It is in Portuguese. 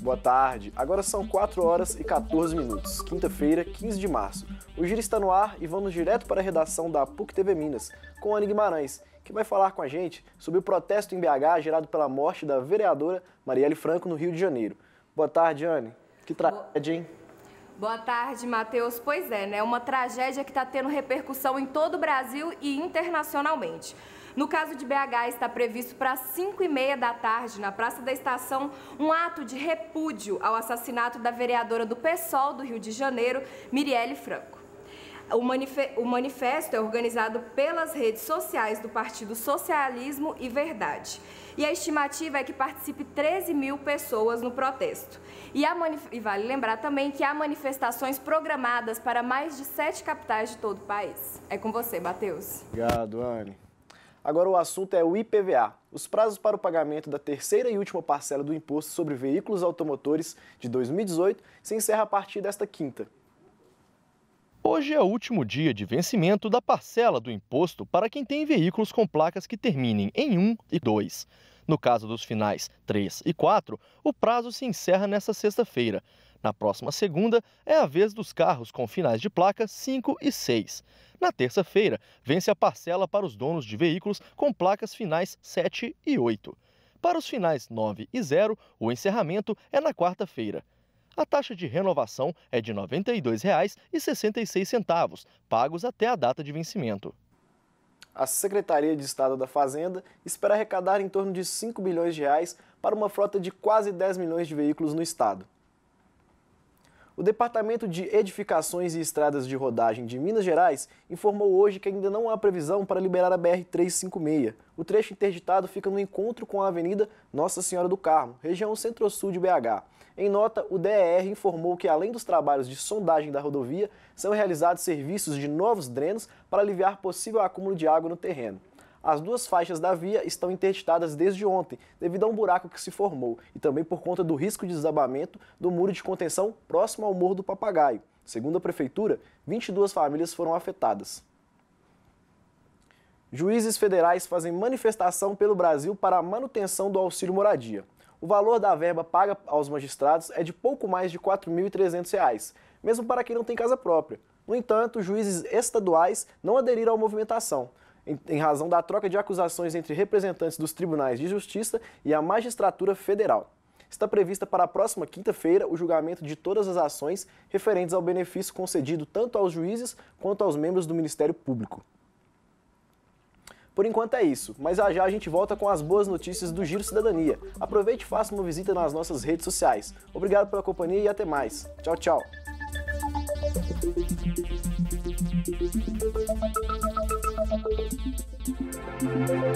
Boa tarde. Agora são 4 horas e 14 minutos, quinta-feira, 15 de março. O Giro está no ar e vamos direto para a redação da PUC TV Minas com Ana Guimarães, que vai falar com a gente sobre o protesto em BH gerado pela morte da vereadora Marielle Franco no Rio de Janeiro. Boa tarde, Anne. Que tragédia, hein? Boa tarde, Matheus. Pois é, né? Uma tragédia que está tendo repercussão em todo o Brasil e internacionalmente. No caso de BH, está previsto para 5 e meia da tarde, na Praça da Estação, um ato de repúdio ao assassinato da vereadora do PSOL do Rio de Janeiro, Mirielle Franco. O, manifesto é organizado pelas redes sociais do Partido Socialismo e Verdade. E a estimativa é que participe 13 mil pessoas no protesto. E, e vale lembrar também que há manifestações programadas para mais de sete capitais de todo o país. É com você, Matheus. Obrigado, Anne. Agora o assunto é o IPVA. Os prazos para o pagamento da terceira e última parcela do Imposto sobre Veículos Automotores de 2018 se encerra a partir desta quinta. Hoje é o último dia de vencimento da parcela do imposto para quem tem veículos com placas que terminem em 1 e 2. No caso dos finais 3 e 4, o prazo se encerra nesta sexta-feira. Na próxima segunda, é a vez dos carros com finais de placa 5 e 6. Na terça-feira, vence a parcela para os donos de veículos com placas finais 7 e 8. Para os finais 9 e 0, o encerramento é na quarta-feira a taxa de renovação é de R$ 92,66, pagos até a data de vencimento. A Secretaria de Estado da Fazenda espera arrecadar em torno de 5 bilhões de reais para uma frota de quase 10 milhões de veículos no estado. O Departamento de Edificações e Estradas de Rodagem de Minas Gerais informou hoje que ainda não há previsão para liberar a BR-356. O trecho interditado fica no encontro com a Avenida Nossa Senhora do Carmo, região centro-sul de BH. Em nota, o DER informou que, além dos trabalhos de sondagem da rodovia, são realizados serviços de novos drenos para aliviar possível acúmulo de água no terreno. As duas faixas da via estão interditadas desde ontem, devido a um buraco que se formou e também por conta do risco de desabamento do muro de contenção próximo ao Morro do Papagaio. Segundo a prefeitura, 22 famílias foram afetadas. Juízes federais fazem manifestação pelo Brasil para a manutenção do auxílio moradia. O valor da verba paga aos magistrados é de pouco mais de R$ reais, mesmo para quem não tem casa própria. No entanto, juízes estaduais não aderiram à movimentação em razão da troca de acusações entre representantes dos tribunais de justiça e a magistratura federal. Está prevista para a próxima quinta-feira o julgamento de todas as ações referentes ao benefício concedido tanto aos juízes quanto aos membros do Ministério Público. Por enquanto é isso, mas já já a gente volta com as boas notícias do Giro Cidadania. Aproveite e faça uma visita nas nossas redes sociais. Obrigado pela companhia e até mais. Tchau, tchau. Thank you.